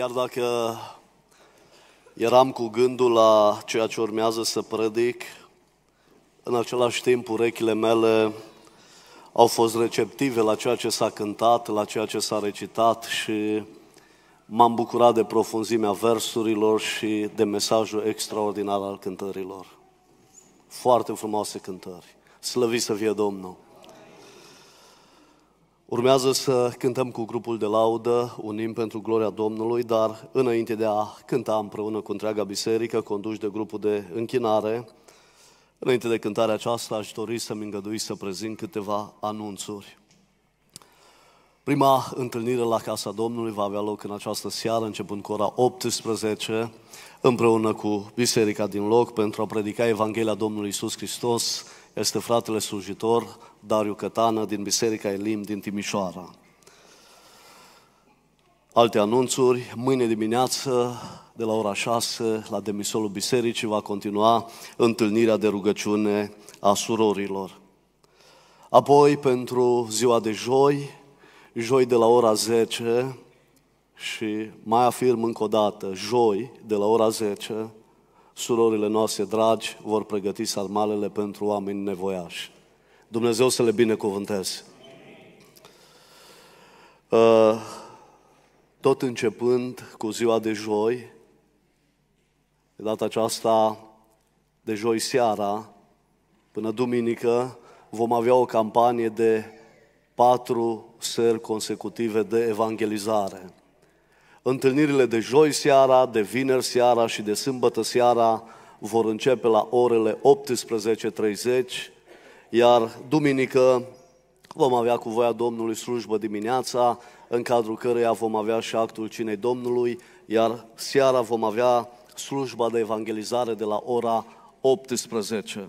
Chiar dacă eram cu gândul la ceea ce urmează să predic, în același timp urechile mele au fost receptive la ceea ce s-a cântat, la ceea ce s-a recitat și m-am bucurat de profunzimea versurilor și de mesajul extraordinar al cântărilor. Foarte frumoase cântări. Slăvit să fie Domnul! Urmează să cântăm cu grupul de laudă, unim pentru gloria Domnului, dar înainte de a cânta împreună cu întreaga biserică, conduși de grupul de închinare, înainte de cântarea aceasta aș dori să-mi îngădui să prezint câteva anunțuri. Prima întâlnire la Casa Domnului va avea loc în această seară, începând cu ora 18, împreună cu biserica din loc, pentru a predica Evanghelia Domnului Isus Hristos. Este fratele slujitor Dariu Cătană din Biserica Elim din Timișoara. Alte anunțuri, mâine dimineață de la ora 6 la demisolul bisericii va continua întâlnirea de rugăciune a surorilor. Apoi pentru ziua de joi, joi de la ora 10 și mai afirm încă o dată, joi de la ora 10, surorile noastre dragi vor pregăti sarmalele pentru oameni nevoiași. Dumnezeu să le binecuvânteze. Uh, tot începând cu ziua de joi, de data aceasta de joi seara, până duminică, vom avea o campanie de patru seri consecutive de evangelizare. Întâlnirile de joi seara, de vineri seara și de sâmbătă seara vor începe la orele 18.30 iar duminică vom avea cu voia Domnului slujbă dimineața, în cadrul căreia vom avea și actul Cinei Domnului, iar seara vom avea slujba de evangelizare de la ora 18.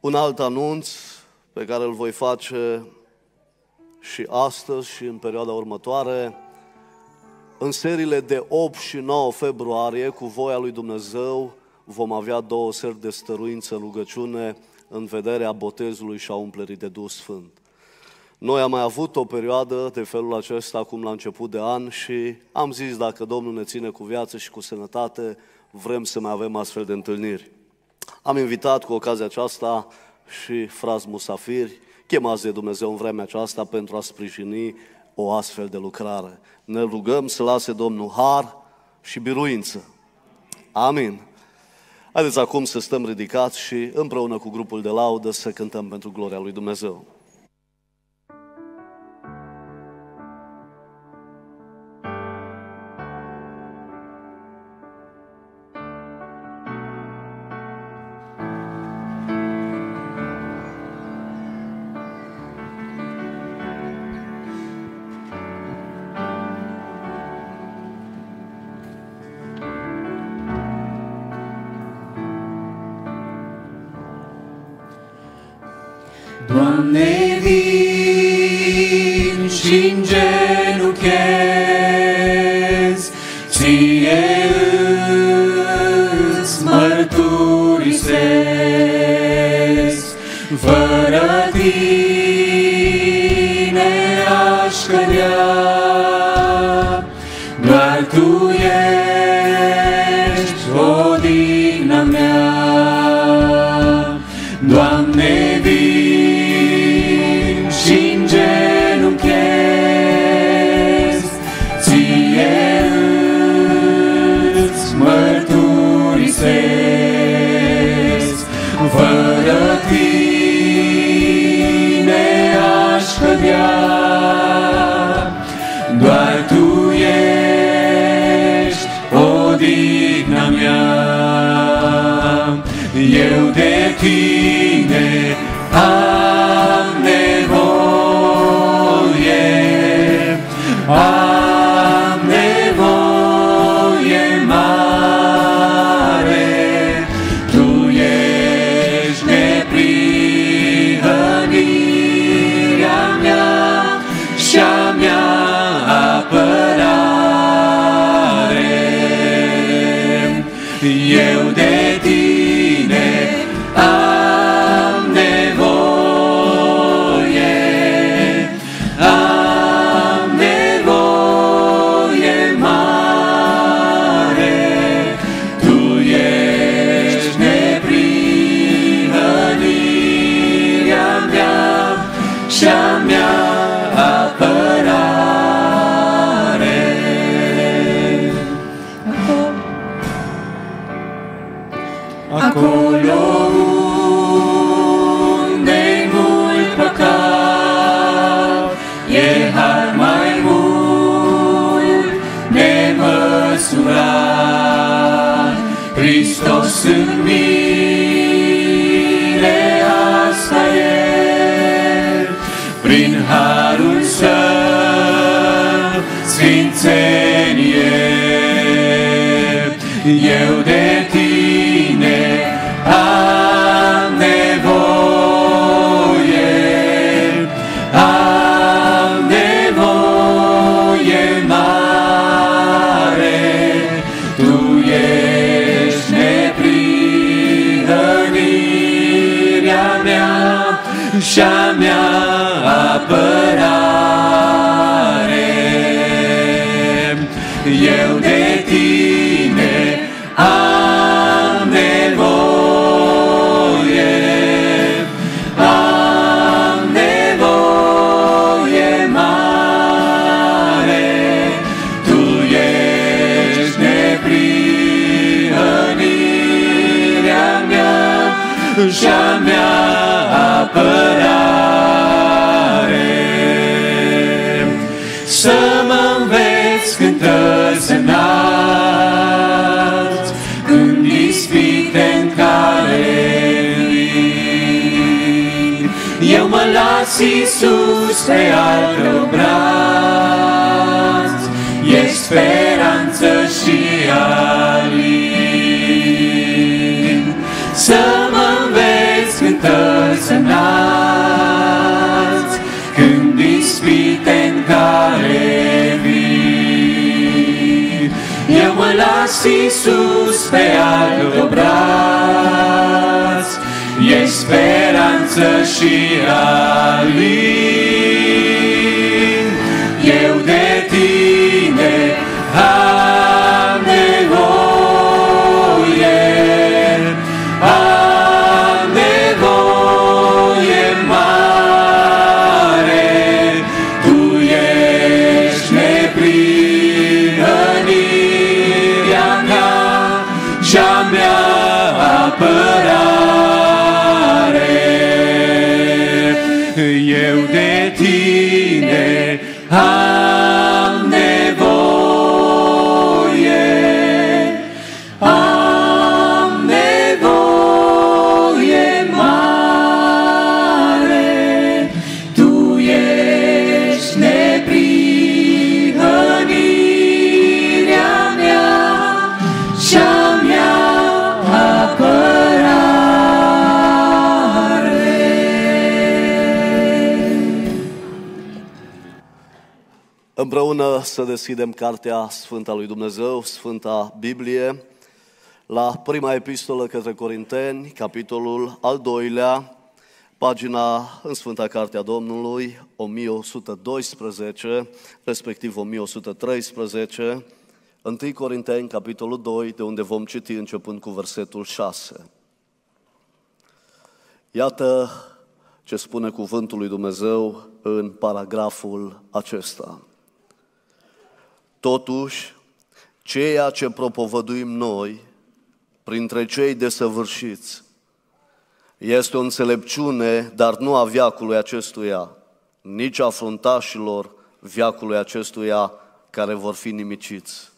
Un alt anunț pe care îl voi face și astăzi și în perioada următoare, în seriile de 8 și 9 februarie, cu voia lui Dumnezeu, vom avea două seri de stăruință, rugăciune, în vederea botezului și a umplerii de Duh Sfânt. Noi am mai avut o perioadă de felul acesta acum la început de an și am zis dacă Domnul ne ține cu viață și cu sănătate, vrem să mai avem astfel de întâlniri. Am invitat cu ocazia aceasta și fraz musafiri, chemați de Dumnezeu în vremea aceasta pentru a sprijini o astfel de lucrare. Ne rugăm să lase Domnul har și biruință. Amin. Haideți acum să stăm ridicați și împreună cu grupul de laudă să cântăm pentru gloria lui Dumnezeu. Doamne, vin și îngeri, să mă înveți cântări semnați, când ispite în care vin. Eu mă las Iisus pe altul pe-al braț, e speranță și alin. împreună să deschidem Cartea Sfânta lui Dumnezeu, Sfânta Biblie, la prima epistolă către Corinteni, capitolul al doilea, pagina în Sfânta Cartea Domnului, 1112, respectiv 1113, 1 Corinteni, capitolul 2, de unde vom citi începând cu versetul 6. Iată ce spune cuvântul lui Dumnezeu în paragraful acesta. Totuși, ceea ce propovăduim noi, printre cei desăvârșiți, este o înțelepciune, dar nu a viacului acestuia, nici a fruntașilor viacului acestuia care vor fi nimiciți.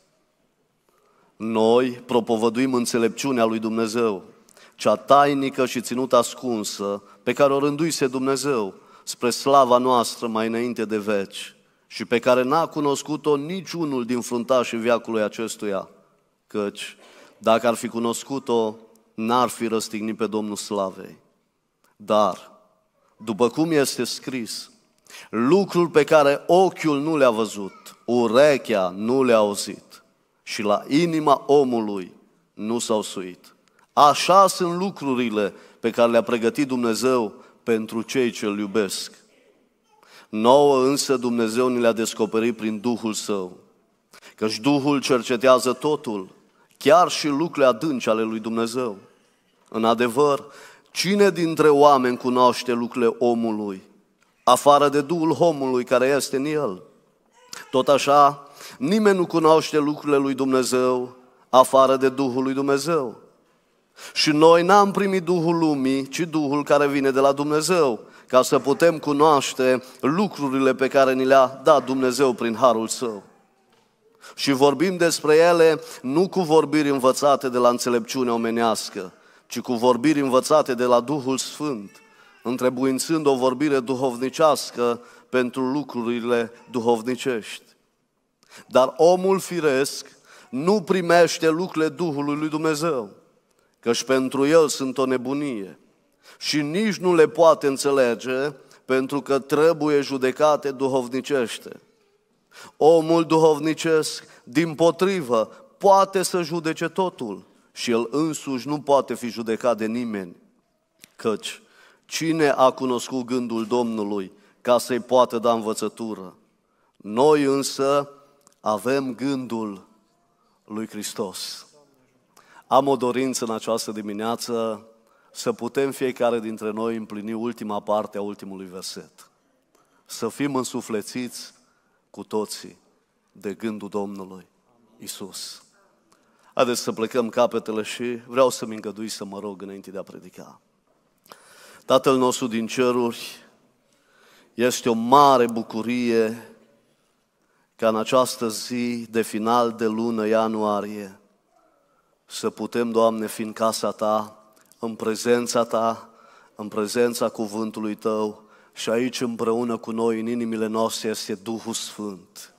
Noi propovăduim înțelepciunea lui Dumnezeu, cea tainică și ținută ascunsă, pe care o rânduise Dumnezeu spre slava noastră mai înainte de veci și pe care n-a cunoscut-o niciunul din fruntașii viacului acestuia, căci dacă ar fi cunoscut-o, n-ar fi răstignit pe Domnul Slavei. Dar, după cum este scris, lucrul pe care ochiul nu le-a văzut, urechea nu le-a auzit și la inima omului nu s-au suit. Așa sunt lucrurile pe care le-a pregătit Dumnezeu pentru cei ce îl iubesc Nouă însă Dumnezeu ni le-a descoperit prin Duhul Său, căci Duhul cercetează totul, chiar și lucrurile adânci ale lui Dumnezeu. În adevăr, cine dintre oameni cunoaște lucrurile omului, afară de Duhul omului care este în el? Tot așa, nimeni nu cunoaște lucrurile lui Dumnezeu, afară de Duhul lui Dumnezeu. Și noi n-am primit Duhul lumii, ci Duhul care vine de la Dumnezeu, ca să putem cunoaște lucrurile pe care ni le-a dat Dumnezeu prin harul său. Și vorbim despre ele nu cu vorbiri învățate de la înțelepciune omenească, ci cu vorbiri învățate de la Duhul Sfânt, întrebuințând o vorbire duhovnicească pentru lucrurile duhovnicești. Dar omul firesc nu primește lucrurile Duhului lui Dumnezeu, căci pentru el sunt o nebunie și nici nu le poate înțelege pentru că trebuie judecate duhovnicește. Omul duhovnicesc, din potrivă, poate să judece totul și el însuși nu poate fi judecat de nimeni. Căci cine a cunoscut gândul Domnului ca să-i poată da învățătură? Noi însă avem gândul lui Hristos. Am o dorință în această dimineață să putem fiecare dintre noi împlini ultima parte a ultimului verset. Să fim însuflețiți cu toții de gândul Domnului Isus. Haideți să plecăm capetele și vreau să-mi îngădui să mă rog înainte de a predica. Tatăl nostru din ceruri, este o mare bucurie ca în această zi de final de lună ianuarie să putem, Doamne, fi în casa Ta, în prezența ta, în prezența cuvântului tău și aici împreună cu noi în inimile noastre este Duhul Sfânt.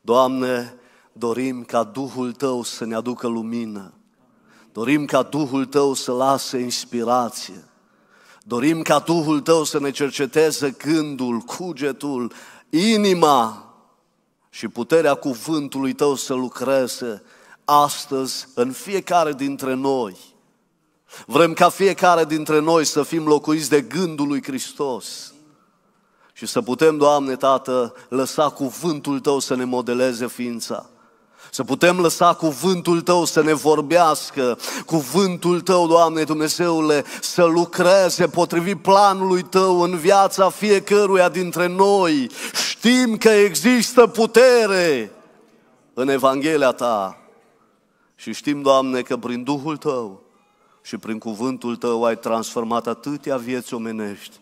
Doamne, dorim ca Duhul Tău să ne aducă lumină. Dorim ca Duhul Tău să lase inspirație. Dorim ca Duhul Tău să ne cerceteze gândul, cugetul, inima și puterea cuvântului Tău să lucreze astăzi în fiecare dintre noi. Vrem ca fiecare dintre noi să fim locuiți de gândul lui Hristos și să putem, Doamne Tată, lăsa cuvântul Tău să ne modeleze ființa. Să putem lăsa cuvântul Tău să ne vorbească, cuvântul Tău, Doamne Dumnezeule, să lucreze potrivit planului Tău în viața fiecăruia dintre noi. Știm că există putere în Evanghelia Ta și știm, Doamne, că prin Duhul Tău și prin cuvântul Tău ai transformat atâtea vieți omenești.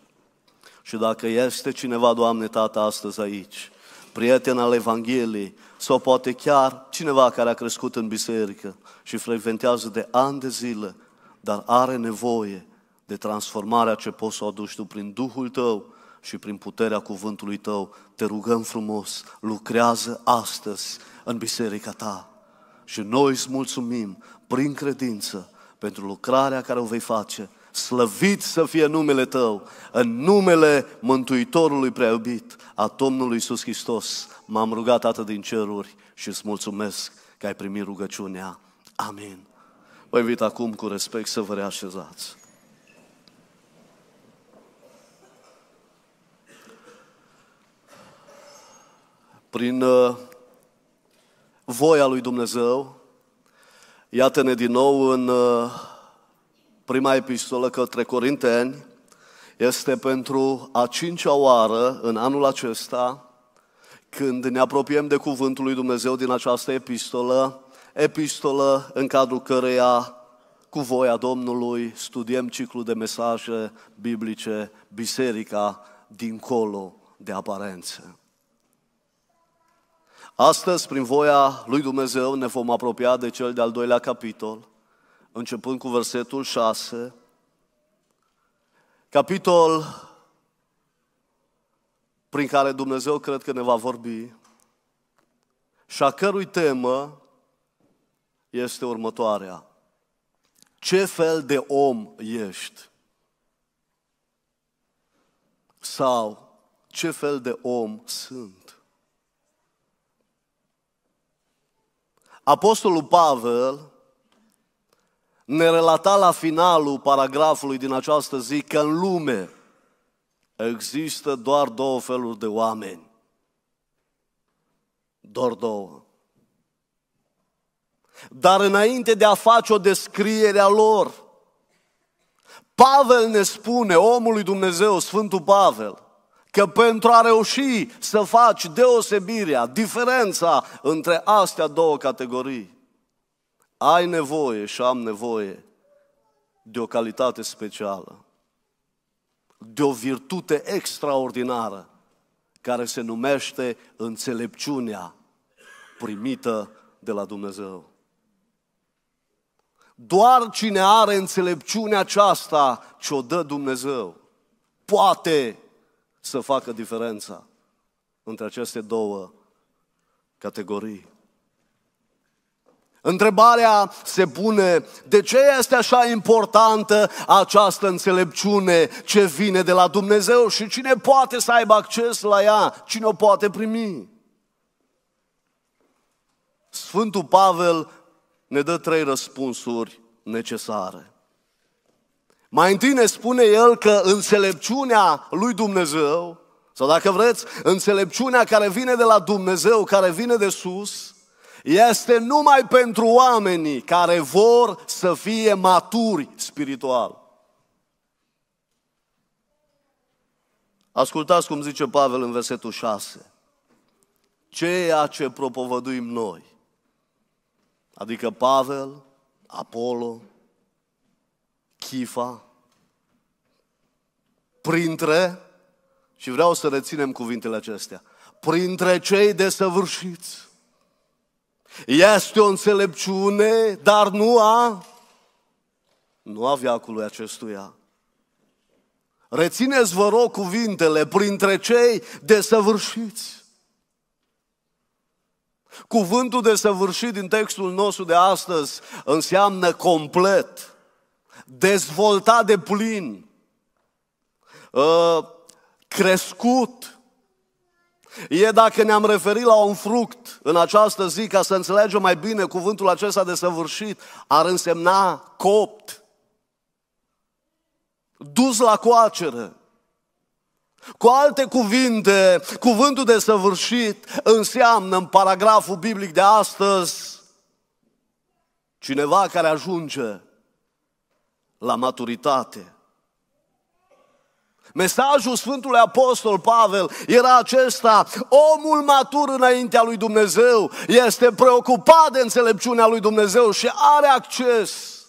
Și dacă este cineva, Doamne Tată, astăzi aici, prieten al Evangheliei, sau poate chiar cineva care a crescut în biserică și frecventează de ani de zile, dar are nevoie de transformarea ce poți să o aduci tu prin Duhul Tău și prin puterea cuvântului Tău. Te rugăm frumos, lucrează astăzi în biserica Ta. Și noi îți mulțumim prin credință pentru lucrarea care o vei face. Slăvit să fie numele Tău, în numele Mântuitorului prea a Domnului Iisus Hristos. M-am rugat, Tată, din ceruri și îți mulțumesc că ai primit rugăciunea. Amin. Vă invit acum cu respect să vă reașezați. Prin uh, voia lui Dumnezeu, Iată-ne din nou în uh, prima epistolă către Corinteni. Este pentru a cincea oară în anul acesta, când ne apropiem de Cuvântul lui Dumnezeu din această epistolă, epistolă în cadrul căreia, cu voia Domnului, studiem ciclul de mesaje biblice, Biserica dincolo de aparențe. Astăzi, prin voia lui Dumnezeu, ne vom apropia de cel de-al doilea capitol, începând cu versetul 6. Capitol prin care Dumnezeu cred că ne va vorbi și a cărui temă este următoarea. Ce fel de om ești? Sau ce fel de om sunt? Apostolul Pavel ne relata la finalul paragrafului din această zi că în lume există doar două feluri de oameni. Doar două. Dar înainte de a face o descriere a lor, Pavel ne spune, omului Dumnezeu, Sfântul Pavel, Că pentru a reuși să faci deosebirea, diferența între astea două categorii, ai nevoie și am nevoie de o calitate specială, de o virtute extraordinară care se numește înțelepciunea primită de la Dumnezeu. Doar cine are înțelepciunea aceasta ce o dă Dumnezeu, poate să facă diferența între aceste două categorii. Întrebarea se pune, de ce este așa importantă această înțelepciune ce vine de la Dumnezeu și cine poate să aibă acces la ea, cine o poate primi? Sfântul Pavel ne dă trei răspunsuri necesare. Mai întâi ne spune el că înțelepciunea lui Dumnezeu, sau dacă vreți, înțelepciunea care vine de la Dumnezeu, care vine de sus, este numai pentru oamenii care vor să fie maturi spiritual. Ascultați cum zice Pavel în versetul 6. Ceea ce propovăduim noi, adică Pavel, Apollo, chifa, printre, și vreau să reținem cuvintele acestea, printre cei desăvârșiți. Este o înțelepciune, dar nu a, nu a viacului acestuia. Rețineți, vă rog, cuvintele printre cei desăvârșiți. Cuvântul desăvârșit din textul nostru de astăzi înseamnă complet dezvoltat de plin, uh, crescut. E dacă ne-am referit la un fruct în această zi, ca să înțelegem mai bine cuvântul acesta de săvârșit, ar însemna copt, dus la coacere. Cu alte cuvinte, cuvântul de săvârșit înseamnă în paragraful biblic de astăzi cineva care ajunge la maturitate. Mesajul Sfântului Apostol Pavel era acesta, omul matur înaintea lui Dumnezeu este preocupat de înțelepciunea lui Dumnezeu și are acces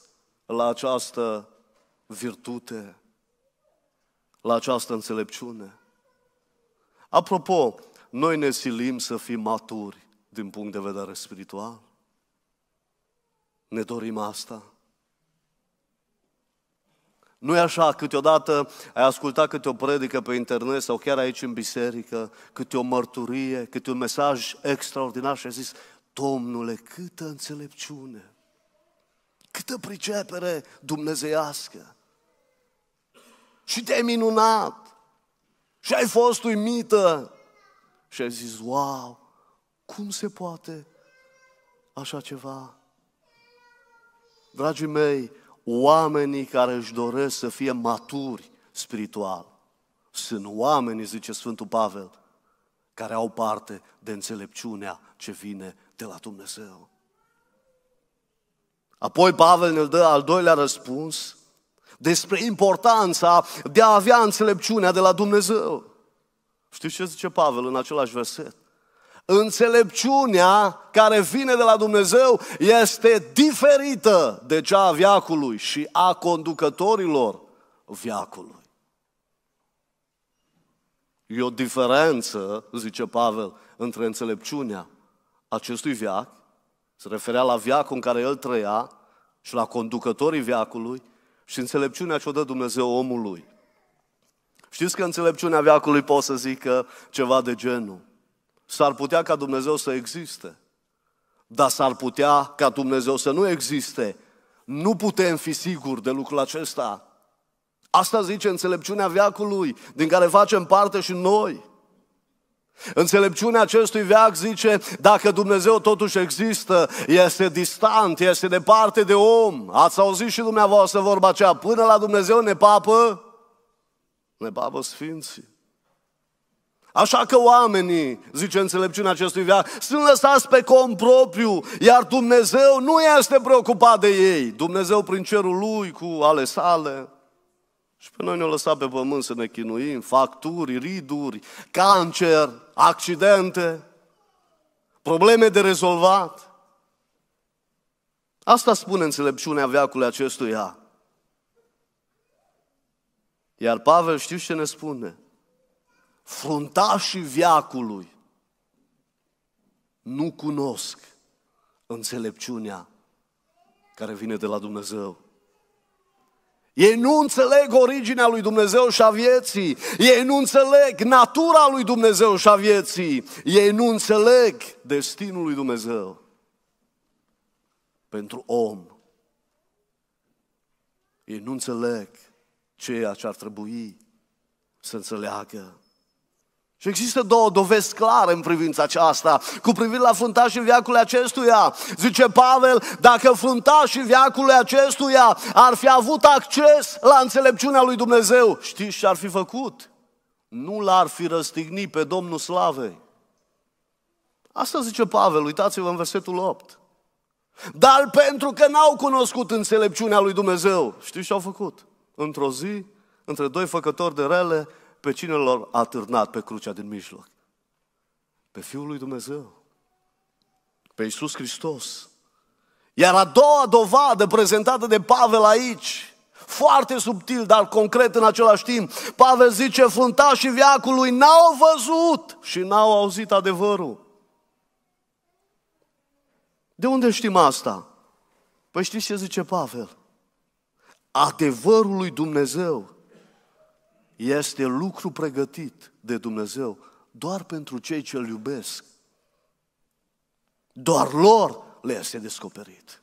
la această virtute, la această înțelepciune. Apropo, noi ne silim să fim maturi din punct de vedere spiritual. Ne dorim asta nu e așa, câteodată ai ascultat câte o predică pe internet sau chiar aici în biserică, câte o mărturie, câte un mesaj extraordinar și ai zis, Domnule, câtă înțelepciune, câtă pricepere dumnezeiască. Și te-ai minunat și ai fost uimită și ai zis, wow, cum se poate așa ceva? Dragii mei, oamenii care își doresc să fie maturi spiritual. Sunt oamenii, zice Sfântul Pavel, care au parte de înțelepciunea ce vine de la Dumnezeu. Apoi Pavel ne dă al doilea răspuns despre importanța de a avea înțelepciunea de la Dumnezeu. Știți ce zice Pavel în același verset? Înțelepciunea care vine de la Dumnezeu este diferită de cea a viacului și a conducătorilor viacului. E o diferență, zice Pavel, între înțelepciunea acestui viac, se referea la viacul în care el trăia și la conducătorii viacului și înțelepciunea ce o dă Dumnezeu omului. Știți că înțelepciunea viacului pot să zică ceva de genul. S-ar putea ca Dumnezeu să existe, dar s-ar putea ca Dumnezeu să nu existe. Nu putem fi siguri de lucrul acesta. Asta zice înțelepciunea veacului, din care facem parte și noi. Înțelepciunea acestui veac zice, dacă Dumnezeu totuși există, este distant, este departe de om. Ați auzit și dumneavoastră vorba aceea, până la Dumnezeu ne papă, ne papă sfinții. Așa că oamenii, zice înțelepciunea acestui veac, sunt lăsați pe cont propriu, iar Dumnezeu nu este preocupat de ei. Dumnezeu prin cerul Lui, cu ale sale. Și pe noi ne-a lăsat pe pământ să ne chinuim, facturi, riduri, cancer, accidente, probleme de rezolvat. Asta spune înțelepciunea veacului acestuia. Iar Pavel știu ce ne spune? fruntașii viacului nu cunosc înțelepciunea care vine de la Dumnezeu. Ei nu înțeleg originea lui Dumnezeu și a vieții. Ei nu înțeleg natura lui Dumnezeu și a vieții. Ei nu înțeleg destinul lui Dumnezeu pentru om. Ei nu înțeleg ceea ce ar trebui să înțeleagă. Și există două dovezi clare în privința aceasta, cu privire la fruntașii viacului acestuia. Zice Pavel, dacă fruntașii viacului acestuia ar fi avut acces la înțelepciunea lui Dumnezeu, știți ce ar fi făcut? Nu l-ar fi răstignit pe Domnul Slavei. Asta zice Pavel, uitați-vă în versetul 8. Dar pentru că n-au cunoscut înțelepciunea lui Dumnezeu, știți ce au făcut? Într-o zi, între doi făcători de rele, pe cine l-a atârnat pe crucea din mijloc? Pe Fiul lui Dumnezeu. Pe Iisus Hristos. Iar a doua dovadă prezentată de Pavel aici, foarte subtil, dar concret în același timp, Pavel zice, fruntașii viacului n-au văzut și n-au auzit adevărul. De unde știm asta? Păi știți ce zice Pavel? Adevărul lui Dumnezeu este lucru pregătit de Dumnezeu doar pentru cei ce îl iubesc. Doar lor le este descoperit.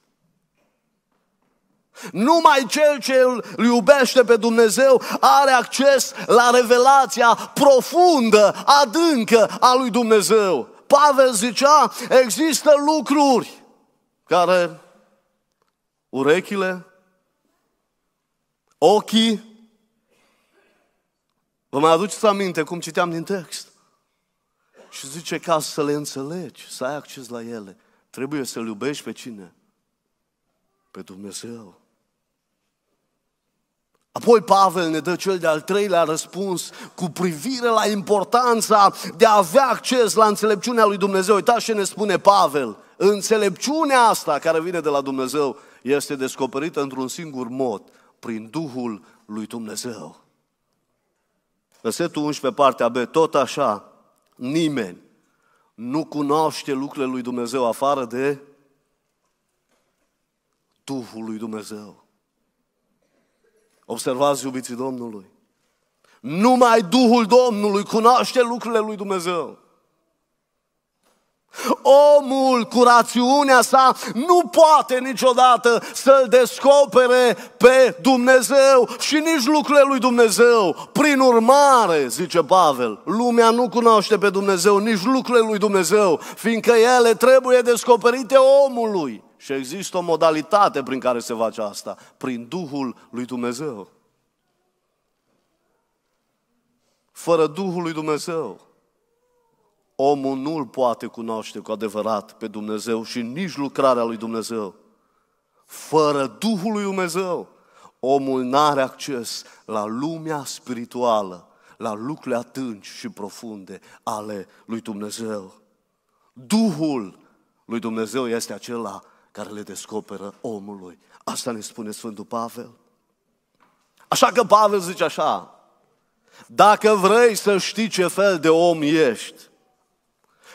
Numai cel ce îl iubește pe Dumnezeu are acces la revelația profundă, adâncă a lui Dumnezeu. Pavel zicea, există lucruri care urechile, ochii, Vă mai aduceți aminte cum citeam din text? Și zice, ca să le înțelegi, să ai acces la ele, trebuie să-L iubești pe cine? Pe Dumnezeu. Apoi Pavel ne dă cel de-al treilea răspuns cu privire la importanța de a avea acces la înțelepciunea lui Dumnezeu. Uitați ce ne spune Pavel. Înțelepciunea asta care vine de la Dumnezeu este descoperită într-un singur mod, prin Duhul lui Dumnezeu. Versetul 11, partea B, tot așa, nimeni nu cunoaște lucrurile lui Dumnezeu afară de Duhul lui Dumnezeu. Observați, iubiții Domnului, numai Duhul Domnului cunoaște lucrurile lui Dumnezeu. Omul cu rațiunea sa nu poate niciodată să-L descopere pe Dumnezeu și nici lucrurile lui Dumnezeu. Prin urmare, zice Pavel, lumea nu cunoaște pe Dumnezeu, nici lucrurile lui Dumnezeu, fiindcă ele trebuie descoperite omului. Și există o modalitate prin care se face asta, prin Duhul lui Dumnezeu. Fără Duhul lui Dumnezeu, Omul nu îl poate cunoaște cu adevărat pe Dumnezeu și nici lucrarea lui Dumnezeu. Fără Duhul lui Dumnezeu, omul nu are acces la lumea spirituală, la lucrurile atânci și profunde ale lui Dumnezeu. Duhul lui Dumnezeu este acela care le descoperă omului. Asta ne spune Sfântul Pavel. Așa că Pavel zice așa, dacă vrei să știi ce fel de om ești,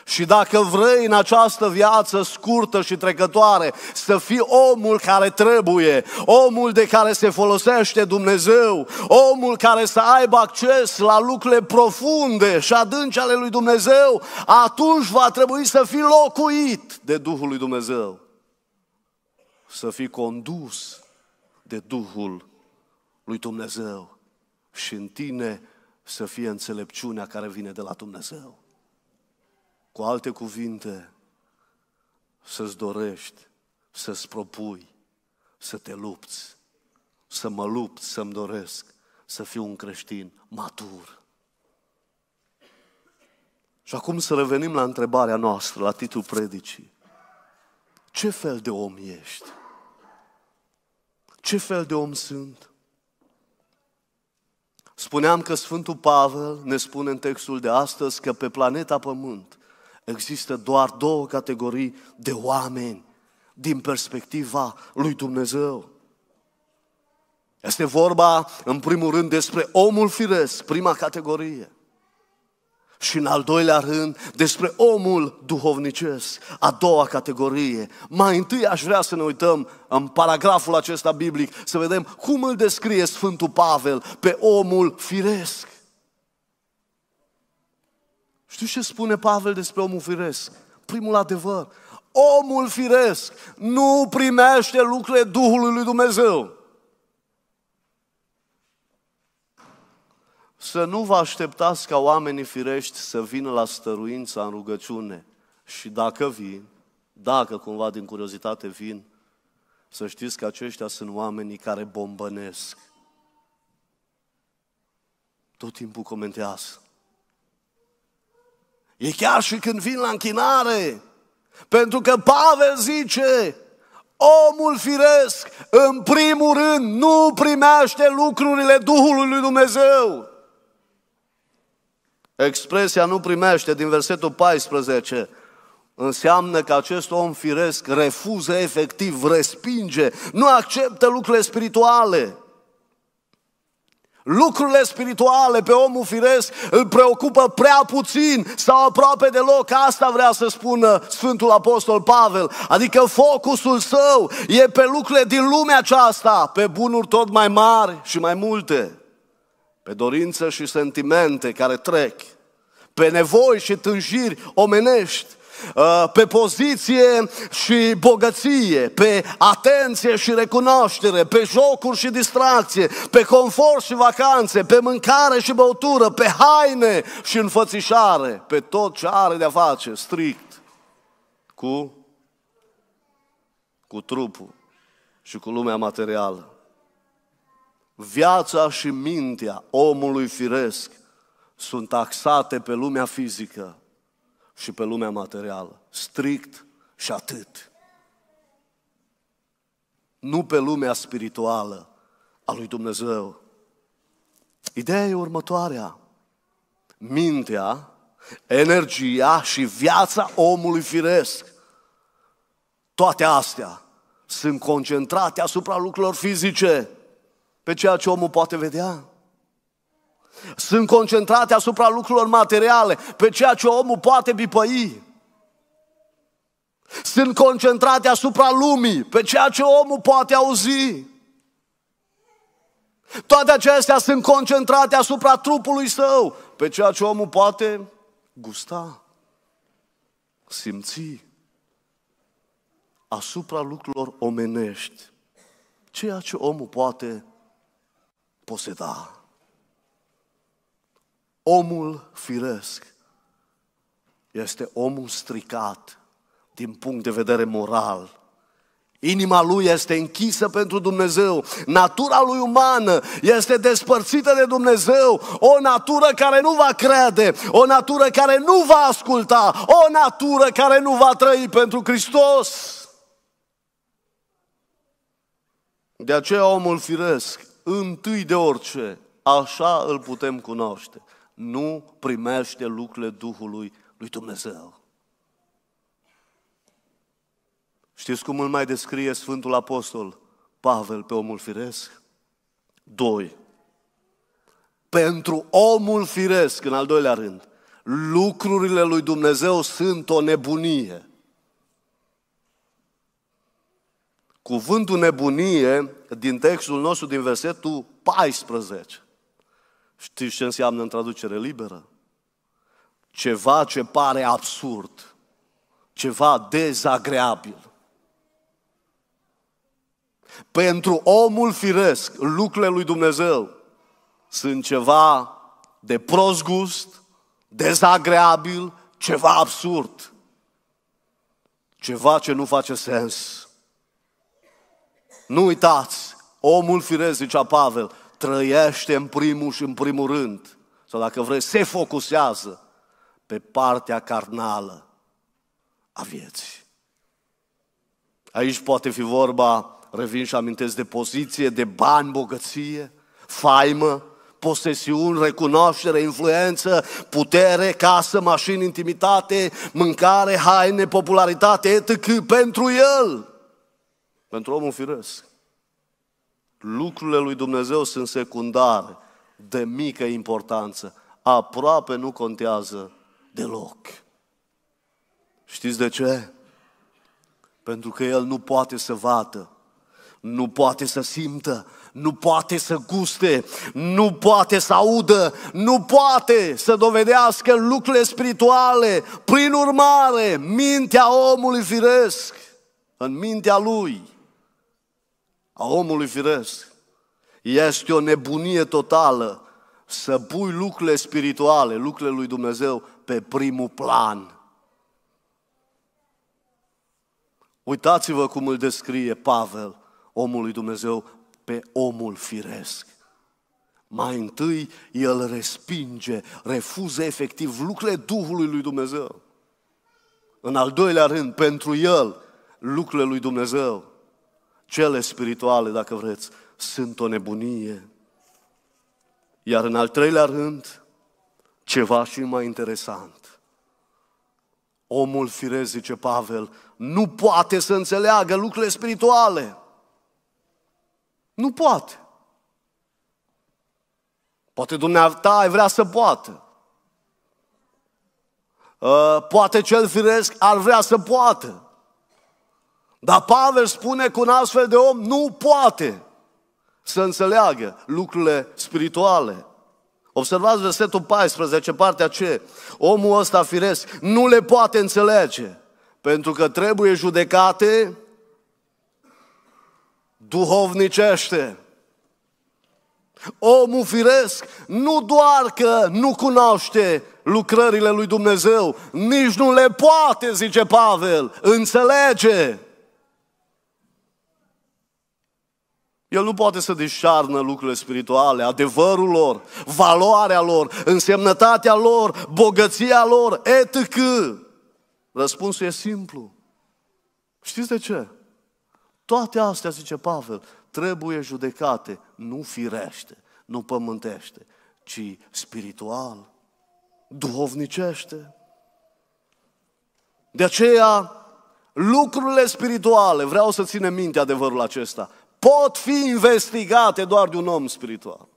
și dacă vrei în această viață scurtă și trecătoare să fii omul care trebuie, omul de care se folosește Dumnezeu, omul care să aibă acces la lucrurile profunde și adânci ale lui Dumnezeu, atunci va trebui să fii locuit de Duhul lui Dumnezeu. Să fii condus de Duhul lui Dumnezeu și în tine să fie înțelepciunea care vine de la Dumnezeu. Cu alte cuvinte, să-ți dorești, să-ți propui, să te lupți, să mă lupt, să-mi doresc să fiu un creștin matur. Și acum să revenim la întrebarea noastră, la titlul predicii. Ce fel de om ești? Ce fel de om sunt? Spuneam că Sfântul Pavel ne spune în textul de astăzi că pe planeta Pământ Există doar două categorii de oameni din perspectiva lui Dumnezeu. Este vorba, în primul rând, despre omul firesc, prima categorie. Și în al doilea rând, despre omul duhovnicesc, a doua categorie. Mai întâi aș vrea să ne uităm în paragraful acesta biblic, să vedem cum îl descrie Sfântul Pavel pe omul firesc. Știu ce spune Pavel despre omul firesc? Primul adevăr. Omul firesc nu primește lucrurile Duhului lui Dumnezeu. Să nu vă așteptați ca oamenii firești să vină la stăruința în rugăciune. Și dacă vin, dacă cumva din curiozitate vin, să știți că aceștia sunt oamenii care bombănesc. Tot timpul comentează. E chiar și când vin la închinare. Pentru că Pavel zice, omul firesc, în primul rând, nu primește lucrurile Duhului lui Dumnezeu. Expresia nu primește din versetul 14 înseamnă că acest om firesc refuză efectiv, respinge, nu acceptă lucrurile spirituale. Lucrurile spirituale pe omul firesc îl preocupă prea puțin sau aproape deloc. Asta vrea să spună Sfântul Apostol Pavel. Adică focusul său e pe lucrurile din lumea aceasta, pe bunuri tot mai mari și mai multe, pe dorințe și sentimente care trec, pe nevoi și tânjiri omenești. Uh, pe poziție și bogăție, pe atenție și recunoaștere, pe jocuri și distracție, pe confort și vacanțe, pe mâncare și băutură, pe haine și înfățișare, pe tot ce are de-a face strict cu, cu trupul și cu lumea materială. Viața și mintea omului firesc sunt taxate pe lumea fizică și pe lumea materială. Strict și atât. Nu pe lumea spirituală a lui Dumnezeu. Ideea e următoarea. Mintea, energia și viața omului firesc. Toate astea sunt concentrate asupra lucrurilor fizice, pe ceea ce omul poate vedea. Sunt concentrate asupra lucrurilor materiale, pe ceea ce omul poate bipăi. Sunt concentrate asupra lumii, pe ceea ce omul poate auzi. Toate acestea sunt concentrate asupra trupului său, pe ceea ce omul poate gusta, simți, asupra lucrurilor omenești, ceea ce omul poate poseda. Omul firesc este omul stricat din punct de vedere moral. Inima lui este închisă pentru Dumnezeu. Natura lui umană este despărțită de Dumnezeu. O natură care nu va crede, o natură care nu va asculta, o natură care nu va trăi pentru Hristos. De aceea omul firesc, întâi de orice, așa îl putem cunoaște nu primește lucrurile Duhului lui Dumnezeu. Știți cum îl mai descrie Sfântul Apostol Pavel pe omul firesc? Doi. Pentru omul firesc, în al doilea rând, lucrurile lui Dumnezeu sunt o nebunie. Cuvântul nebunie din textul nostru din versetul 14 Știți ce înseamnă în traducere liberă? Ceva ce pare absurd, ceva dezagreabil. Pentru omul firesc, lucrurile lui Dumnezeu sunt ceva de prost gust, dezagreabil, ceva absurd. Ceva ce nu face sens. Nu uitați, omul firesc, zicea Pavel, trăiește în primul și în primul rând, sau dacă vrei, se focusează pe partea carnală a vieții. Aici poate fi vorba, revin și amintesc, de poziție, de bani, bogăție, faimă, posesiuni, recunoaștere, influență, putere, casă, mașini, intimitate, mâncare, haine, popularitate, etc. pentru el, pentru omul firesc lucrurile lui Dumnezeu sunt secundare, de mică importanță, aproape nu contează deloc. Știți de ce? Pentru că el nu poate să vadă, nu poate să simtă, nu poate să guste, nu poate să audă, nu poate să dovedească lucrurile spirituale. Prin urmare, mintea omului firesc, în mintea lui, a omului firesc. Este o nebunie totală să pui lucrurile spirituale, lucrurile lui Dumnezeu, pe primul plan. Uitați-vă cum îl descrie Pavel, omul lui Dumnezeu, pe omul firesc. Mai întâi el respinge, refuză efectiv lucrurile Duhului lui Dumnezeu. În al doilea rând, pentru el, lucrurile lui Dumnezeu cele spirituale, dacă vreți, sunt o nebunie. Iar în al treilea rând, ceva și mai interesant. Omul firesc, zice Pavel, nu poate să înțeleagă lucrurile spirituale. Nu poate. Poate dumneavoastră ai vrea să poată. Uh, poate cel firesc ar vrea să poată. Dar Pavel spune că un astfel de om nu poate să înțeleagă lucrurile spirituale. Observați versetul 14, partea ce? Omul ăsta firesc nu le poate înțelege, pentru că trebuie judecate duhovnicește. Omul firesc nu doar că nu cunoaște lucrările lui Dumnezeu, nici nu le poate, zice Pavel, înțelege. El nu poate să deșarnă lucrurile spirituale, adevărul lor, valoarea lor, însemnătatea lor, bogăția lor, etc. Răspunsul e simplu. Știți de ce? Toate astea, zice Pavel, trebuie judecate, nu firește, nu pământește, ci spiritual, duhovnicește. De aceea, lucrurile spirituale, vreau să ținem minte adevărul acesta, pot fi investigate doar de un om spiritual.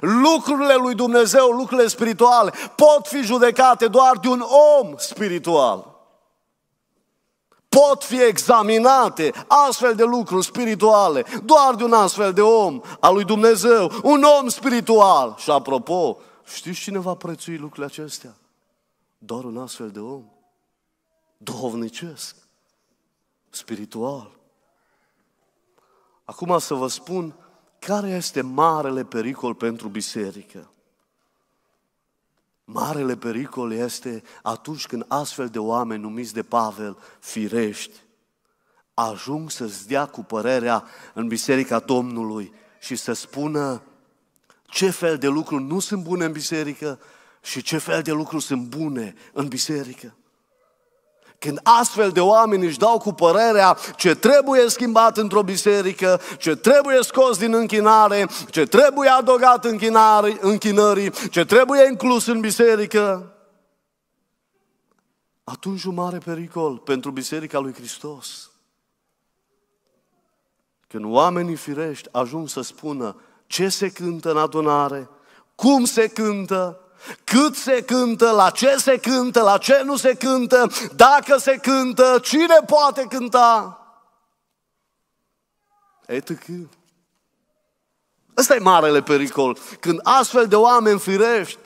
Lucrurile lui Dumnezeu, lucrurile spirituale, pot fi judecate doar de un om spiritual. Pot fi examinate astfel de lucruri spirituale doar de un astfel de om al lui Dumnezeu, un om spiritual. Și apropo, știți cine va prețui lucrurile acestea? Doar un astfel de om. Duhovnicesc, spiritual. Acum să vă spun care este marele pericol pentru biserică. Marele pericol este atunci când astfel de oameni numiți de Pavel firești ajung să-ți dea cu părerea în biserica Domnului și să spună ce fel de lucruri nu sunt bune în biserică și ce fel de lucruri sunt bune în biserică. Când astfel de oameni își dau cu părerea ce trebuie schimbat într-o biserică, ce trebuie scos din închinare, ce trebuie adăugat închinării, ce trebuie inclus în biserică, atunci un mare pericol pentru Biserica lui Hristos. Când oamenii firești ajung să spună ce se cântă în adunare, cum se cântă, cât se cântă, la ce se cântă, la ce nu se cântă, dacă se cântă, cine poate cânta. Etc. Ăsta e marele pericol. Când astfel de oameni firești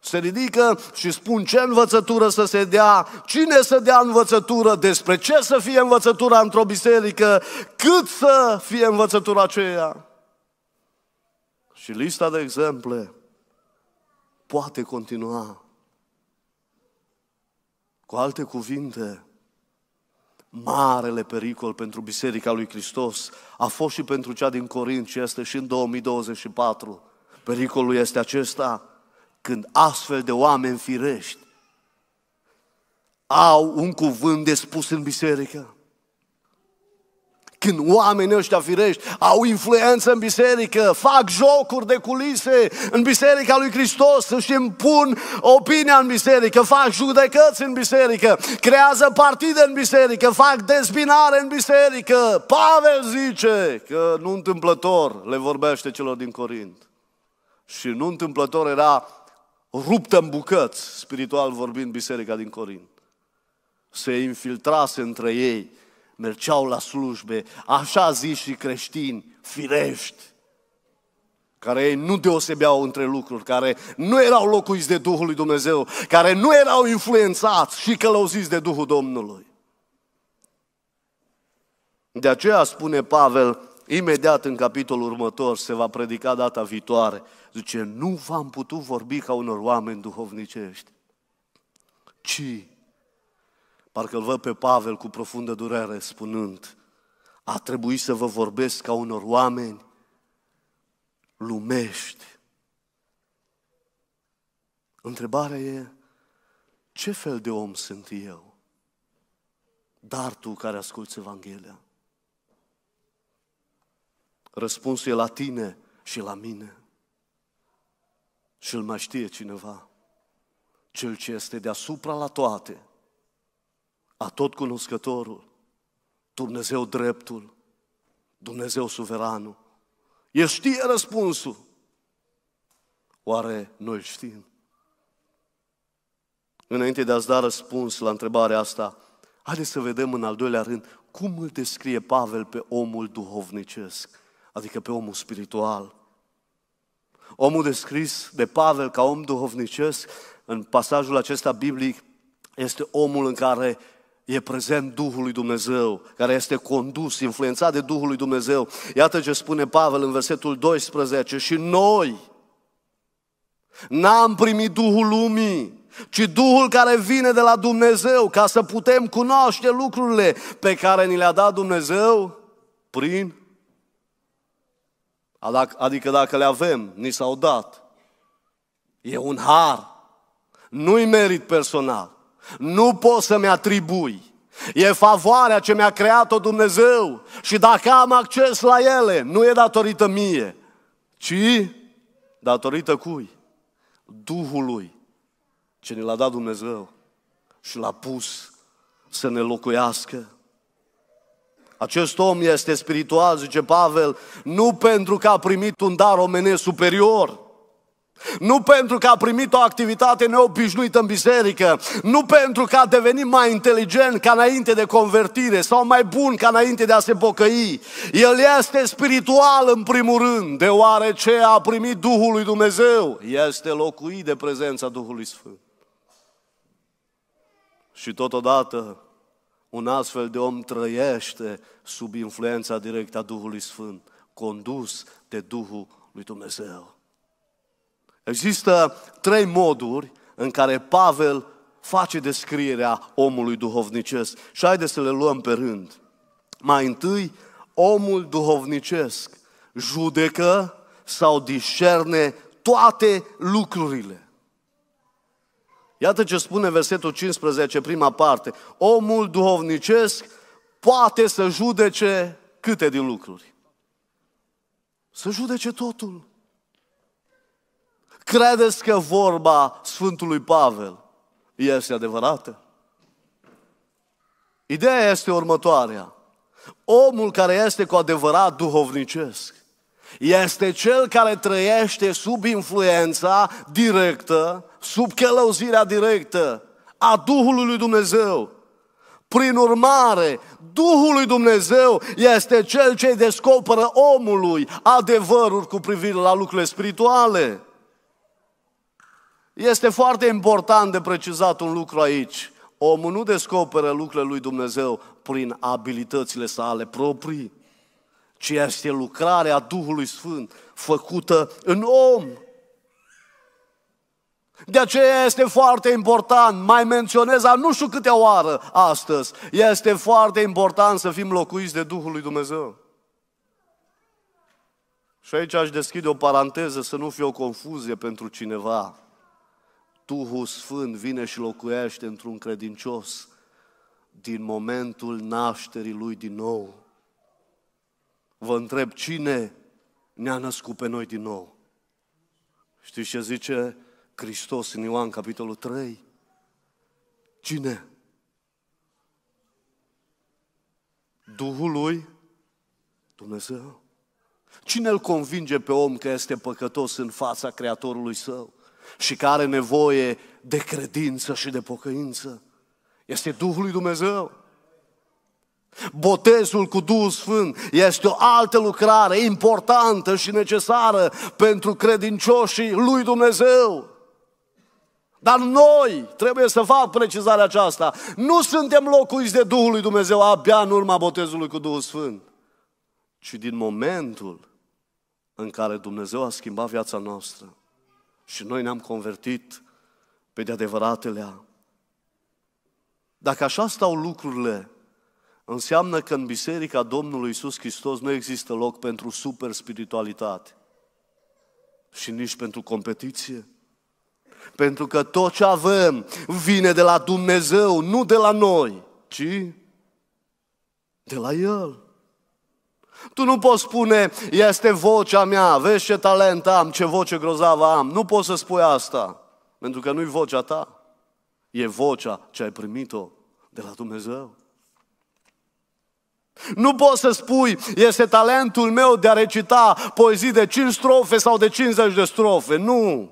se ridică și spun ce învățătură să se dea, cine să dea învățătură, despre ce să fie învățătura într-o biserică, cât să fie învățătura aceea. Și lista de exemple poate continua. Cu alte cuvinte, marele pericol pentru Biserica lui Hristos a fost și pentru cea din Corint și este și în 2024. Pericolul este acesta când astfel de oameni firești au un cuvânt de spus în biserică când oamenii ăștia firești au influență în biserică, fac jocuri de culise în biserica lui Hristos, își impun opinia în biserică, fac judecăți în biserică, creează partide în biserică, fac dezbinare în biserică. Pavel zice că nu întâmplător le vorbește celor din Corint. Și nu întâmplător era ruptă în bucăți, spiritual vorbind, biserica din Corint. Se infiltrase între ei mergeau la slujbe, așa zis și creștini, firești, care ei nu deosebeau între lucruri, care nu erau locuiți de Duhul lui Dumnezeu, care nu erau influențați și călăuziți de Duhul Domnului. De aceea spune Pavel, imediat în capitolul următor, se va predica data viitoare, zice, nu v-am putut vorbi ca unor oameni duhovnicești, ci Parcă îl văd pe Pavel cu profundă durere spunând, a trebuit să vă vorbesc ca unor oameni lumești. Întrebarea e, ce fel de om sunt eu? Dar tu care asculți Evanghelia. Răspunsul e la tine și la mine. Și îl mai știe cineva. Cel ce este deasupra la toate a tot cunoscătorul, Dumnezeu dreptul, Dumnezeu suveranul. El știe răspunsul. Oare noi știm? Înainte de a-ți da răspuns la întrebarea asta, haideți să vedem în al doilea rând cum îl descrie Pavel pe omul duhovnicesc, adică pe omul spiritual. Omul descris de Pavel ca om duhovnicesc, în pasajul acesta biblic, este omul în care e prezent Duhul lui Dumnezeu, care este condus, influențat de Duhul lui Dumnezeu. Iată ce spune Pavel în versetul 12, și noi n-am primit Duhul lumii, ci Duhul care vine de la Dumnezeu, ca să putem cunoaște lucrurile pe care ni le-a dat Dumnezeu prin. Adică dacă le avem, ni s-au dat. E un har. Nu-i merit personal. Nu pot să-mi atribui. E favoarea ce mi-a creat-o Dumnezeu și dacă am acces la ele, nu e datorită mie, ci datorită cui? Duhului ce ne l-a dat Dumnezeu și l-a pus să ne locuiască. Acest om este spiritual, zice Pavel, nu pentru că a primit un dar omenesc superior, nu pentru că a primit o activitate neobișnuită în biserică, nu pentru că a devenit mai inteligent ca înainte de convertire sau mai bun ca înainte de a se bocăi, El este spiritual în primul rând, deoarece a primit Duhul lui Dumnezeu. Este locuit de prezența Duhului Sfânt. Și totodată, un astfel de om trăiește sub influența directă a Duhului Sfânt, condus de Duhul lui Dumnezeu. Există trei moduri în care Pavel face descrierea omului duhovnicesc. Și haideți să le luăm pe rând. Mai întâi, omul duhovnicesc judecă sau discerne toate lucrurile. Iată ce spune versetul 15, prima parte. Omul duhovnicesc poate să judece câte din lucruri? Să judece totul. Credeți că vorba Sfântului Pavel este adevărată? Ideea este următoarea. Omul care este cu adevărat duhovnicesc este cel care trăiește sub influența directă, sub călăuzirea directă a Duhului lui Dumnezeu. Prin urmare, Duhul lui Dumnezeu este cel ce descoperă omului adevărul cu privire la lucrurile spirituale. Este foarte important de precizat un lucru aici. Omul nu descoperă lucrurile lui Dumnezeu prin abilitățile sale proprii, ci este lucrarea Duhului Sfânt făcută în om. De aceea este foarte important, mai menționez nu știu câte oară astăzi, este foarte important să fim locuiți de Duhul lui Dumnezeu. Și aici aș deschide o paranteză să nu fie o confuzie pentru cineva. Duhul Sfânt vine și locuiește într-un credincios din momentul nașterii lui din nou. Vă întreb, cine ne-a născut pe noi din nou? Știți ce zice Hristos în Ioan, capitolul 3? Cine? Duhul lui Dumnezeu. Cine îl convinge pe om că este păcătos în fața Creatorului său? și care are nevoie de credință și de pocăință. Este Duhul lui Dumnezeu. Botezul cu Duhul Sfânt este o altă lucrare importantă și necesară pentru credincioșii lui Dumnezeu. Dar noi, trebuie să fac precizarea aceasta, nu suntem locuiți de Duhul lui Dumnezeu abia în urma botezului cu Duhul Sfânt, ci din momentul în care Dumnezeu a schimbat viața noastră și noi ne-am convertit pe de adevăratele. Dacă așa stau lucrurile, înseamnă că în Biserica Domnului Isus Hristos nu există loc pentru super spiritualitate și nici pentru competiție. Pentru că tot ce avem vine de la Dumnezeu, nu de la noi, ci de la El. Tu nu poți spune, este vocea mea, vezi ce talent am, ce voce grozavă am. Nu poți să spui asta, pentru că nu-i vocea ta. E vocea ce ai primit-o de la Dumnezeu. Nu poți să spui, este talentul meu de a recita poezii de 5 strofe sau de 50 de strofe. Nu!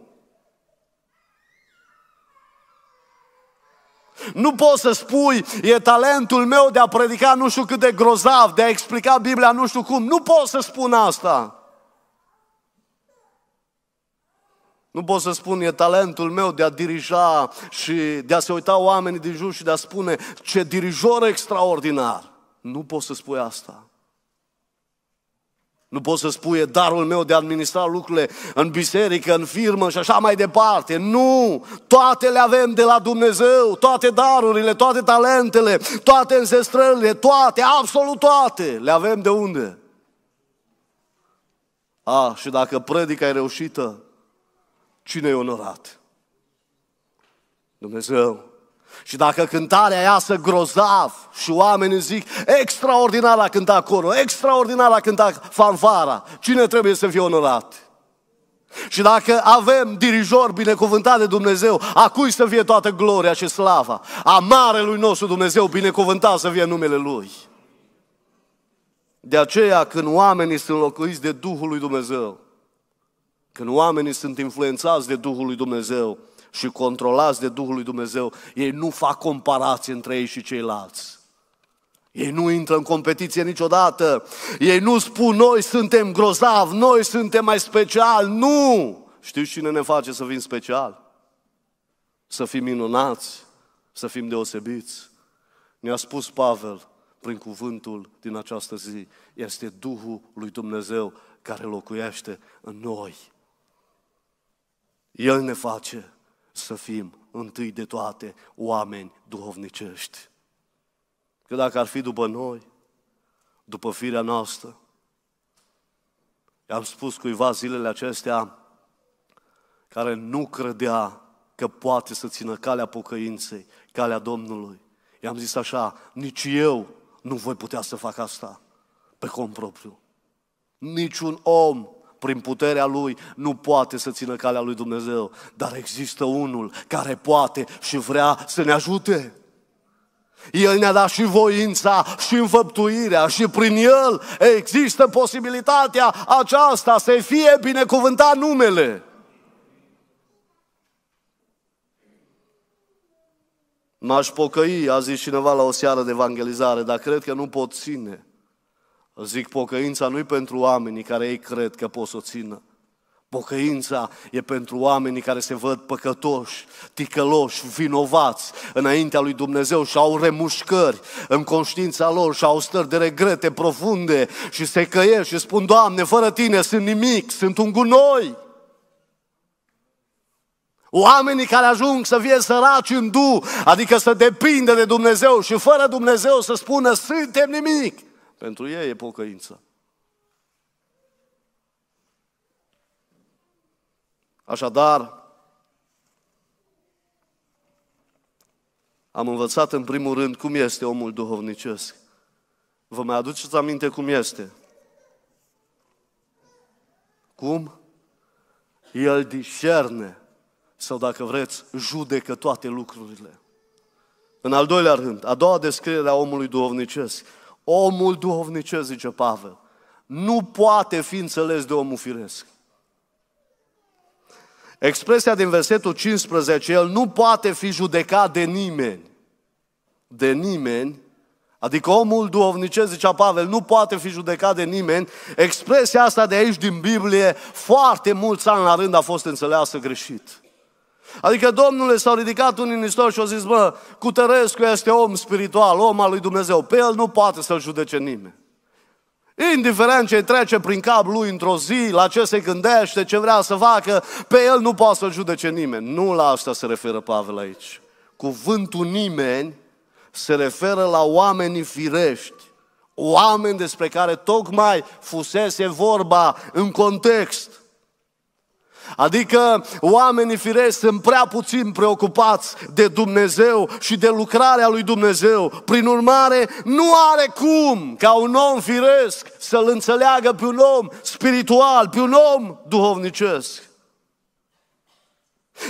Nu poți să spui, e talentul meu de a predica nu știu cât de grozav, de a explica Biblia nu știu cum. Nu poți să spun asta. Nu pot să spun, e talentul meu de a dirija și de a se uita oamenii din jur și de a spune ce dirijor extraordinar. Nu pot să spui asta. Nu poți să spui, e darul meu de a administra lucrurile în biserică, în firmă și așa mai departe. Nu! Toate le avem de la Dumnezeu, toate darurile, toate talentele, toate înzestrările, toate, absolut toate, le avem de unde? A, și dacă predica e reușită, cine e onorat? Dumnezeu. Și dacă cântarea iasă grozav și oamenii zic, extraordinar a cântat corul, extraordinar a cântat fanfara, cine trebuie să fie onorat? Și dacă avem dirijor binecuvântat de Dumnezeu, a cui să fie toată gloria și slava? A Marelui nostru Dumnezeu binecuvântat să fie numele Lui. De aceea când oamenii sunt locuiți de Duhul lui Dumnezeu, când oamenii sunt influențați de Duhul lui Dumnezeu, și controlați de Duhul lui Dumnezeu, ei nu fac comparații între ei și ceilalți. Ei nu intră în competiție niciodată. Ei nu spun noi suntem grozavi, noi suntem mai special. Nu! Știți cine ne face să fim special? Să fim minunați, să fim deosebiți. Ne-a spus Pavel prin cuvântul din această zi, este Duhul lui Dumnezeu care locuiește în noi. El ne face să fim întâi de toate oameni duhovnicești. Că dacă ar fi după noi, după firea noastră, i-am spus cuiva zilele acestea care nu credea că poate să țină calea pocăinței, calea Domnului. I-am zis așa, nici eu nu voi putea să fac asta pe cont propriu. Niciun om prin puterea Lui, nu poate să țină calea Lui Dumnezeu. Dar există unul care poate și vrea să ne ajute. El ne-a dat și voința și înfăptuirea și prin El există posibilitatea aceasta să fie binecuvântat numele. M-aș pocăi, a zis cineva la o seară de evangelizare, dar cred că nu pot ține Zic, pocăința nu pentru oamenii care ei cred că pot să o țină. Pocăința e pentru oamenii care se văd păcătoși, ticăloși, vinovați înaintea lui Dumnezeu și au remușcări în conștiința lor și au stări de regrete profunde și se căiesc și spun, Doamne, fără Tine sunt nimic, sunt un gunoi. Oamenii care ajung să fie săraci în du, adică să depindă de Dumnezeu și fără Dumnezeu să spună, suntem nimic. Pentru ei e pocăință. Așadar, am învățat în primul rând cum este omul duhovnicesc. Vă mai aduceți aminte cum este? Cum? El discerne, sau dacă vreți, judecă toate lucrurile. În al doilea rând, a doua descriere a omului duhovnicesc, Omul duhovnicesc, zice Pavel, nu poate fi înțeles de omul firesc. Expresia din versetul 15, el nu poate fi judecat de nimeni. De nimeni. Adică omul duhovnicesc, zice Pavel, nu poate fi judecat de nimeni. Expresia asta de aici din Biblie, foarte mulți ani la rând a fost înțeleasă greșit. Adică, domnule, s-au ridicat unii în istorie și au zis, bă, Cutărescu este om spiritual, om al lui Dumnezeu, pe el nu poate să-l judece nimeni. Indiferent ce trece prin cap lui într-o zi, la ce se gândește, ce vrea să facă, pe el nu poate să-l judece nimeni. Nu la asta se referă Pavel aici. Cuvântul nimeni se referă la oamenii firești, oameni despre care tocmai fusese vorba în context. Adică oamenii firești sunt prea puțin preocupați de Dumnezeu și de lucrarea lui Dumnezeu. Prin urmare, nu are cum ca un om firesc să-l înțeleagă pe un om spiritual, pe un om duhovnicesc.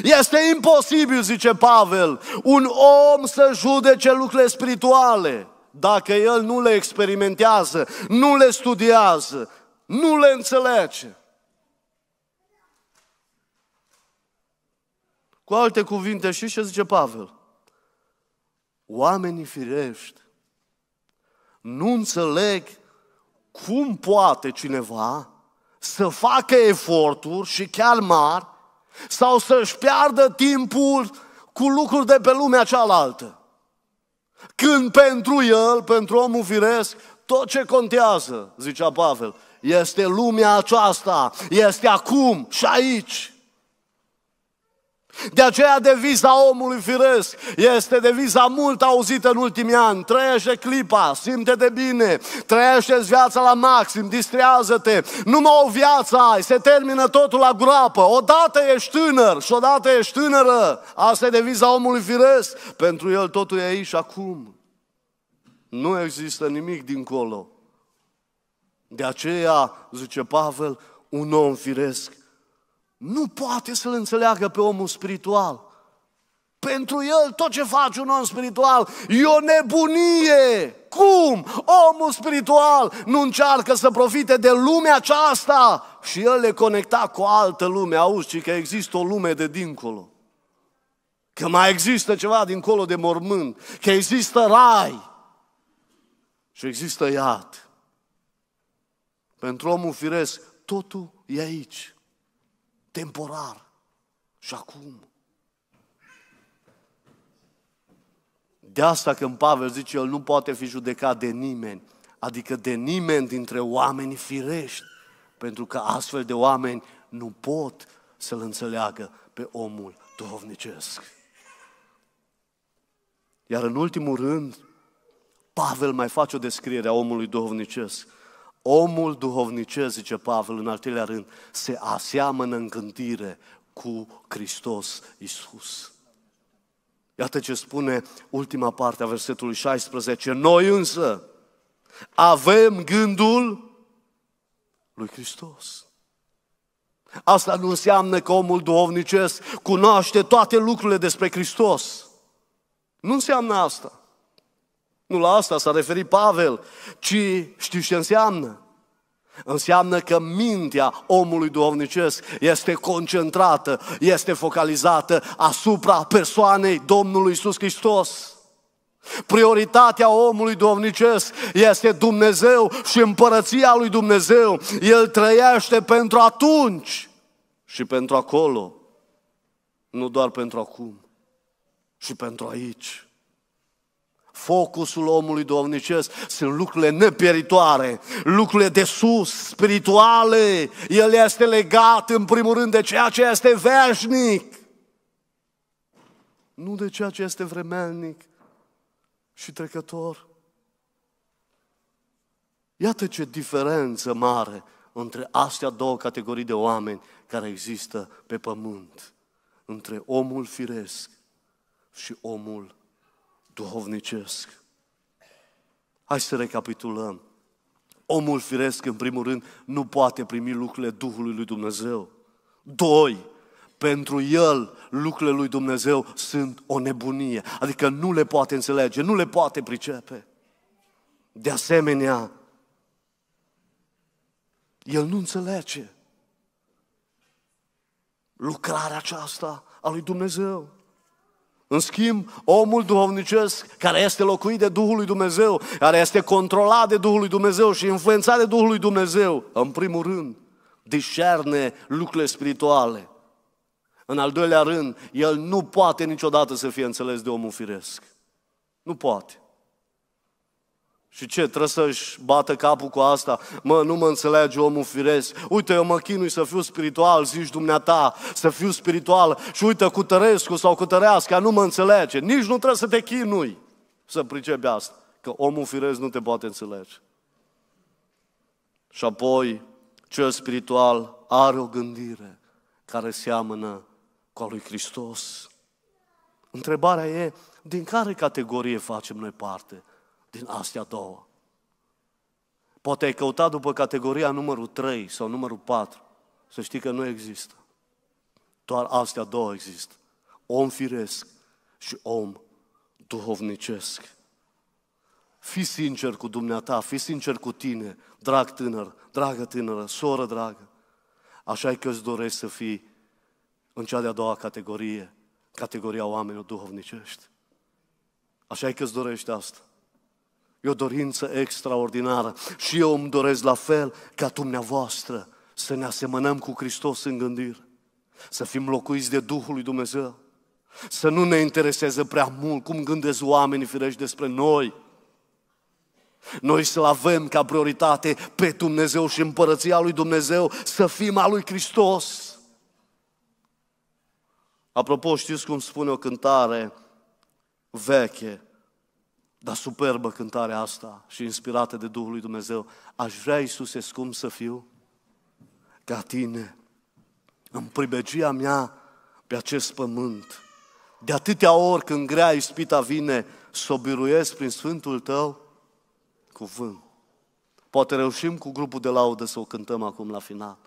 Este imposibil, zice Pavel, un om să judece lucrurile spirituale dacă el nu le experimentează, nu le studiază, nu le înțelege. Cu alte cuvinte, și ce zice Pavel? Oamenii firești nu înțeleg cum poate cineva să facă eforturi și chiar mari sau să-și piardă timpul cu lucruri de pe lumea cealaltă. Când pentru el, pentru omul firesc, tot ce contează, zicea Pavel, este lumea aceasta, este acum și aici. De aceea deviza omului firesc este deviza mult auzită în ultimii ani. Trăiește clipa, simte de bine, trăiește viața la maxim, distrează-te. Numai o viață ai, se termină totul la groapă. Odată ești tânăr și odată ești tânără. Asta e deviza omului firesc. Pentru el totul e aici acum. Nu există nimic dincolo. De aceea, zice Pavel, un om firesc nu poate să-l înțeleagă pe omul spiritual. Pentru el tot ce face un om spiritual e o nebunie. Cum? Omul spiritual nu încearcă să profite de lumea aceasta și el le conecta cu altă lume. Auzi, ci că există o lume de dincolo. Că mai există ceva dincolo de mormânt. Că există rai. Și există iad. Pentru omul firesc, totul e aici temporar. Și acum. De asta când Pavel zice, el nu poate fi judecat de nimeni, adică de nimeni dintre oamenii firești, pentru că astfel de oameni nu pot să-l înțeleagă pe omul duhovnicesc. Iar în ultimul rând, Pavel mai face o descriere a omului duhovnicesc Omul duhovnicesc, zice Pavel în al treilea rând, se aseamănă în gândire cu Hristos Isus. Iată ce spune ultima parte a versetului 16. Noi însă avem gândul lui Hristos. Asta nu înseamnă că omul duhovnicesc cunoaște toate lucrurile despre Hristos. Nu înseamnă asta. Nu la asta s-a referit Pavel, ci știți ce înseamnă? Înseamnă că mintea omului duhovnicesc este concentrată, este focalizată asupra persoanei Domnului Isus Hristos. Prioritatea omului duhovnicesc este Dumnezeu și împărăția lui Dumnezeu. El trăiește pentru atunci și pentru acolo, nu doar pentru acum și pentru aici. Focusul omului domnicesc sunt lucrurile nepieritoare, lucrurile de sus, spirituale. El este legat în primul rând de ceea ce este veșnic, nu de ceea ce este vremelnic și trecător. Iată ce diferență mare între astea două categorii de oameni care există pe pământ, între omul firesc și omul duhovnicesc. Hai să recapitulăm. Omul firesc, în primul rând, nu poate primi lucrurile Duhului lui Dumnezeu. Doi, pentru el lucrurile lui Dumnezeu sunt o nebunie, adică nu le poate înțelege, nu le poate pricepe. De asemenea, el nu înțelege lucrarea aceasta a lui Dumnezeu. În schimb, omul duhovnicesc care este locuit de Duhul lui Dumnezeu, care este controlat de Duhul lui Dumnezeu și influențat de Duhul lui Dumnezeu, în primul rând, discerne lucrurile spirituale. În al doilea rând, el nu poate niciodată să fie înțeles de omul firesc. Nu poate. Și ce, trebuie să-și bată capul cu asta? Mă, nu mă înțelege omul firesc. Uite, eu mă chinui să fiu spiritual, zici dumneata, să fiu spiritual. Și uite, cu tărescu sau cu tărească, nu mă înțelege. Nici nu trebuie să te chinui să pricepi asta. Că omul firesc nu te poate înțelege. Și apoi, cel spiritual are o gândire care seamănă cu a lui Hristos. Întrebarea e, din care categorie facem noi parte? din astea două. Poate ai căutat după categoria numărul 3 sau numărul 4. Să știi că nu există. Doar astea două există. Om firesc și om duhovnicesc. Fii sincer cu dumneata, fii sincer cu tine, drag tânăr, dragă tânără, soră dragă. Așa e că îți doresc să fii în cea de-a doua categorie, categoria oamenilor duhovnicești. Așa e că îți dorești asta. E o dorință extraordinară și eu îmi doresc la fel ca dumneavoastră să ne asemănăm cu Hristos în gândire, să fim locuiți de Duhul lui Dumnezeu, să nu ne intereseze prea mult cum gândesc oamenii firești despre noi. Noi să-L avem ca prioritate pe Dumnezeu și împărăția lui Dumnezeu, să fim a lui Hristos. Apropo, știți cum spune o cântare veche, dar superbă cântarea asta și inspirată de Duhul lui Dumnezeu. Aș vrea, Iisuse, cum să fiu ca tine, în pribegia mea pe acest pământ. De atâtea ori când grea ispita vine, să o prin Sfântul Tău cuvânt. Poate reușim cu grupul de laudă să o cântăm acum la final.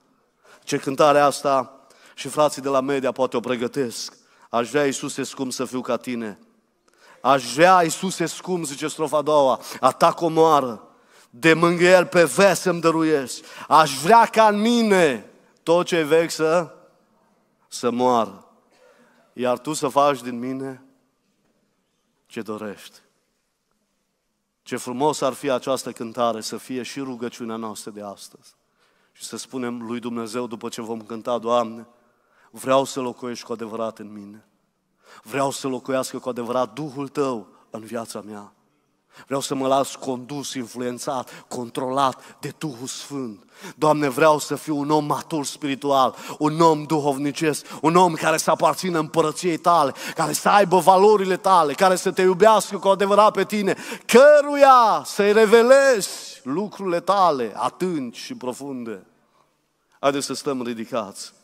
Ce cântare asta și frații de la media poate o pregătesc. Aș vrea, Iisuse, cum să fiu ca tine, Aș vrea, Iisuse scum, zice strofa a doua, a ta comoară, de mângâieri pe vest să-mi dăruiesc. Aș vrea ca în mine tot ce vechi să, să moară. Iar tu să faci din mine ce dorești. Ce frumos ar fi această cântare să fie și rugăciunea noastră de astăzi. Și să spunem lui Dumnezeu după ce vom cânta, Doamne, vreau să locuiești cu adevărat în mine vreau să locuiască cu adevărat Duhul Tău în viața mea. Vreau să mă las condus, influențat, controlat de Duhul Sfânt. Doamne, vreau să fiu un om matur spiritual, un om duhovnicesc, un om care să aparțină împărăției tale, care să aibă valorile tale, care să te iubească cu adevărat pe tine, căruia să-i revelezi lucrurile tale atunci și profunde. Haideți să stăm ridicați.